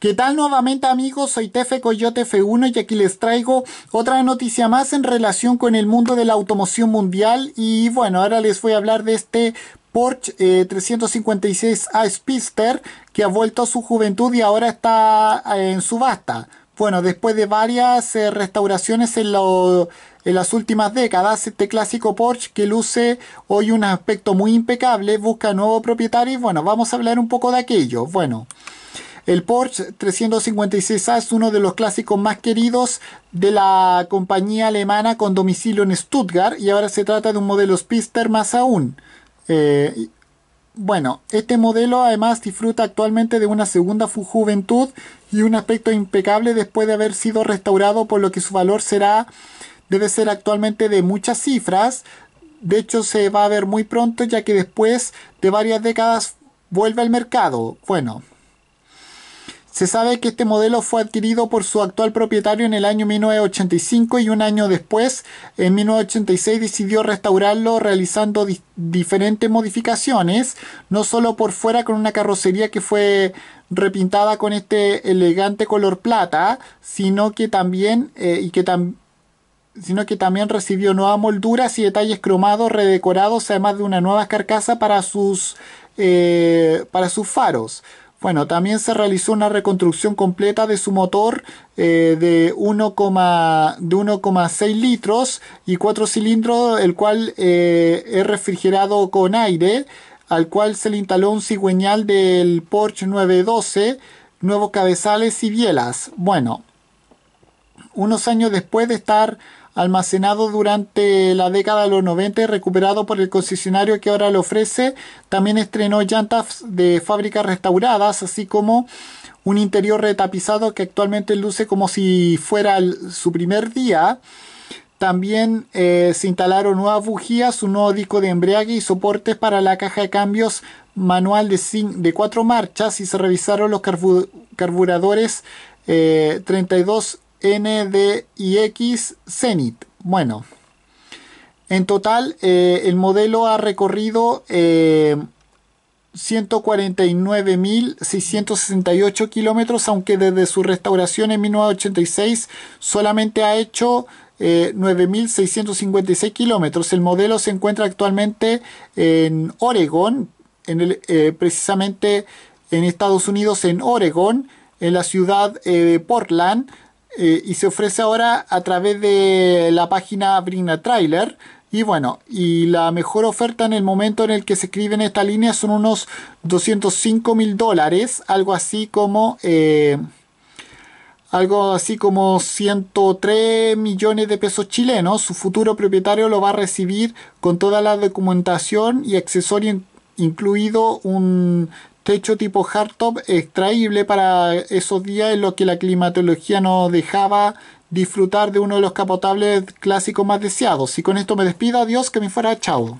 ¿Qué tal nuevamente amigos? Soy Tefe Coyote F1 y aquí les traigo otra noticia más en relación con el mundo de la automoción mundial y bueno, ahora les voy a hablar de este Porsche 356A eh, Speedster que ha vuelto a su juventud y ahora está eh, en subasta. Bueno, después de varias eh, restauraciones en, en, las últimas décadas, este clásico Porsche que luce hoy un aspecto muy impecable, busca nuevo propietario y bueno, vamos a hablar un poco de aquello. Bueno, el Porsche 356A es uno de los clásicos más queridos de la compañía alemana con domicilio en Stuttgart y ahora se trata de un modelo Spister más aún. Eh, bueno, este modelo además disfruta actualmente de una segunda juventud y un aspecto impecable después de haber sido restaurado, por lo que su valor será debe ser actualmente de muchas cifras. De hecho, se va a ver muy pronto ya que después de varias décadas vuelve al mercado. Bueno, se sabe que este modelo fue adquirido por su actual propietario en el año 1985 y un año después, en 1986, decidió restaurarlo realizando diferentes modificaciones, no solo por fuera con una carrocería que fue repintada con este elegante color plata, sino que también, eh, y que sino que también recibió nuevas molduras y detalles cromados redecorados, además de una nueva carcasa para sus, eh, para sus faros. Bueno, también se realizó una reconstrucción completa de su motor eh, de 1,6 litros y 4 cilindros, el cual eh, es refrigerado con aire, al cual se le instaló un cigüeñal del Porsche 912, nuevos cabezales y bielas. Bueno, unos años después de estar almacenado durante la década de los 90 y recuperado por el concesionario que ahora lo ofrece. También estrenó llantas de fábricas restauradas, así como un interior retapizado que actualmente luce como si fuera su primer día. También eh, se instalaron nuevas bujías, un nuevo disco de embriague y soportes para la caja de cambios manual de, de cuatro marchas y se revisaron los carburadores 32 eh, NDIX Zenit. Bueno, en total eh, el modelo ha recorrido 149.668 eh, kilómetros, aunque desde su restauración en 1986 solamente ha hecho 9.656 eh, kilómetros. El modelo se encuentra actualmente en Oregon, en el, precisamente en Estados Unidos, en Oregon, en la ciudad de Portland, eh, y se ofrece ahora a través de la página Bring Trailer. Y bueno, y la mejor oferta en el momento en el que se escriben esta línea son unos 205 mil dólares, algo así como... Eh, algo así como 103 millones de pesos chilenos. Su futuro propietario lo va a recibir con toda la documentación y accesorio incluido un techo tipo hardtop extraíble para esos días en los que la climatología no dejaba disfrutar de uno de los capotables clásicos más deseados. Y con esto me despido, adiós, que me fuera, chao.